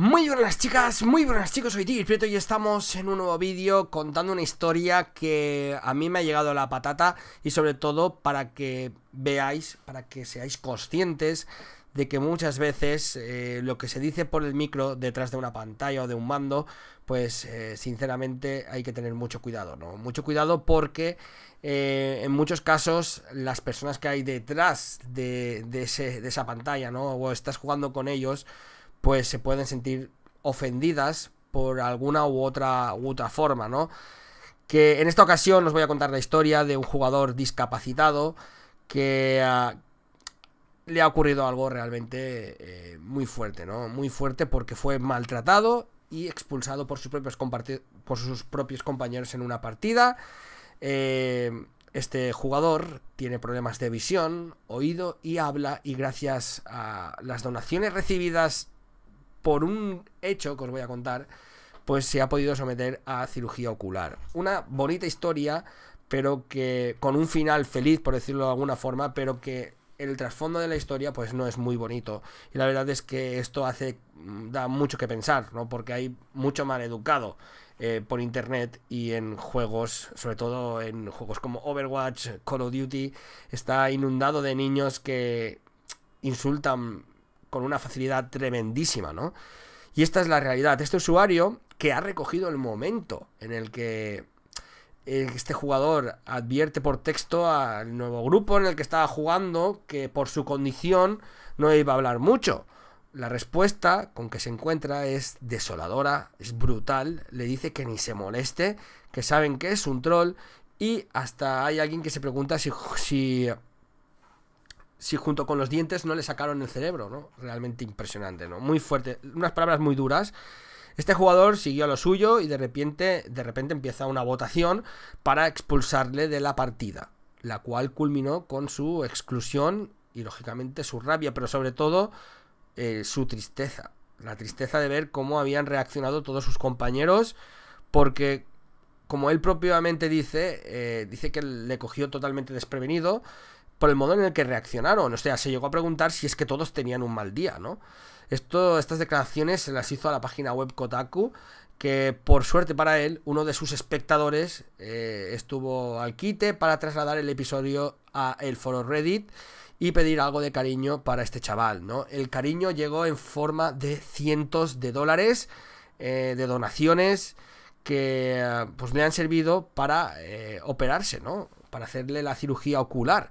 Muy buenas chicas, muy buenas chicos, soy Tigris Prieto y estamos en un nuevo vídeo contando una historia que a mí me ha llegado a la patata y sobre todo para que veáis, para que seáis conscientes de que muchas veces eh, lo que se dice por el micro detrás de una pantalla o de un mando, pues eh, sinceramente hay que tener mucho cuidado, ¿no? Mucho cuidado porque eh, en muchos casos las personas que hay detrás de esa pantalla, ¿no? O estás jugando con ellos, pues se pueden sentir ofendidas por alguna u otra, u otra forma, ¿no? Que en esta ocasión os voy a contar la historia de un jugador discapacitado que ah, le ha ocurrido algo realmente eh, muy fuerte, ¿no? Muy fuerte porque fue maltratado y expulsado por sus propios, compañeros en una partida. Eh, este jugador tiene problemas de visión, oído y habla y gracias a las donaciones recibidas por un hecho que os voy a contar, pues se ha podido someter a cirugía ocular. Una bonita historia, pero que con un final feliz, por decirlo de alguna forma, pero que el trasfondo de la historia pues no es muy bonito y la verdad es que esto hace mm, da mucho que pensar no porque hay mucho mal educado eh, por internet y en juegos sobre todo en juegos como Overwatch Call of Duty está inundado de niños que insultan con una facilidad tremendísima, ¿no? Y esta es la realidad. Este usuario que ha recogido el momento en el que este jugador advierte por texto al nuevo grupo en el que estaba jugando que por su condición no iba a hablar mucho. La respuesta con que se encuentra es desoladora, es brutal, le dice que ni se moleste, que saben que es un troll y hasta hay alguien que se pregunta si, si si junto con los dientes no le sacaron el cerebro, ¿no? Realmente impresionante, ¿no? Muy fuerte, unas palabras muy duras. Este jugador siguió a lo suyo y de repente, de repente empieza una votación para expulsarle de la partida, la cual culminó con su exclusión y lógicamente su rabia, pero sobre todo eh, su tristeza. La tristeza de ver cómo habían reaccionado todos sus compañeros, porque como él propiamente dice, eh, dice que le cogió totalmente desprevenido por el modo en el que reaccionaron. O sea, se llegó a preguntar si es que todos tenían un mal día, ¿no? Esto, estas declaraciones se las hizo a la página web Kotaku, que por suerte para él, uno de sus espectadores eh, estuvo al quite para trasladar el episodio a el foro Reddit y pedir algo de cariño para este chaval, ¿no? El cariño llegó en forma de cientos de dólares, eh, de donaciones que pues le han servido para eh, operarse, ¿no? Para hacerle la cirugía ocular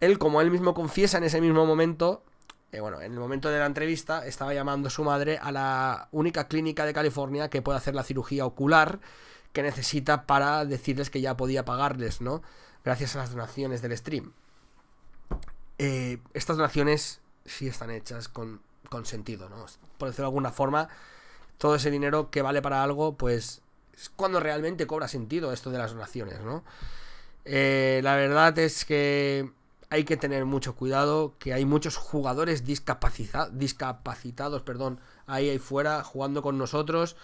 él, como él mismo confiesa en ese mismo momento, eh, bueno, en el momento de la entrevista estaba llamando a su madre a la única clínica de California que puede hacer la cirugía ocular que necesita para decirles que ya podía pagarles, ¿no? Gracias a las donaciones del stream. Eh, estas donaciones sí están hechas con, sentido, ¿no? Por decirlo de alguna forma, todo ese dinero que vale para algo, pues es cuando realmente cobra sentido esto de las donaciones, ¿no? Eh, la verdad es que hay que tener mucho cuidado, que hay muchos jugadores discapacitados perdón, ahí, ahí fuera jugando con nosotros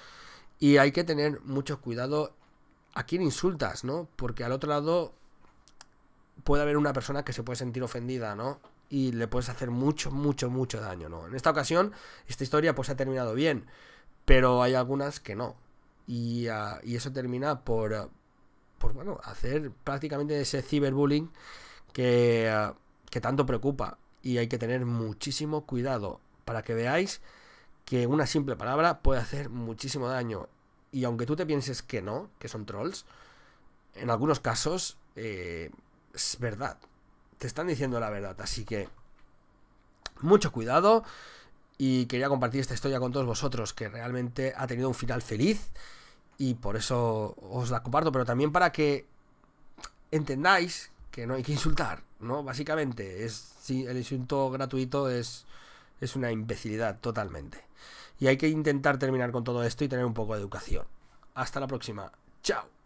y hay que tener mucho cuidado a quién insultas, ¿no? Porque al otro lado puede haber una persona que se puede sentir ofendida, ¿no? Y le puedes hacer mucho, mucho, mucho daño, ¿no? En esta ocasión, esta historia pues ha terminado bien, pero hay algunas que no. Y, ah, y eso termina por, por, bueno, hacer prácticamente ese ciberbullying que, tanto preocupa y hay que tener muchísimo cuidado para que veáis que una simple palabra puede hacer muchísimo daño. Y aunque tú te pienses que no, que son trolls, en algunos casos eh, es verdad. Te están diciendo la verdad. Así que mucho cuidado. Y quería compartir esta historia con todos vosotros, que realmente ha tenido un final feliz. Y por eso os la comparto, pero también para que entendáis que no hay que insultar, ¿no? Básicamente, es, el insulto gratuito es, es una imbecilidad totalmente. Y hay que intentar terminar con todo esto y tener un poco de educación. Hasta la próxima. Chao.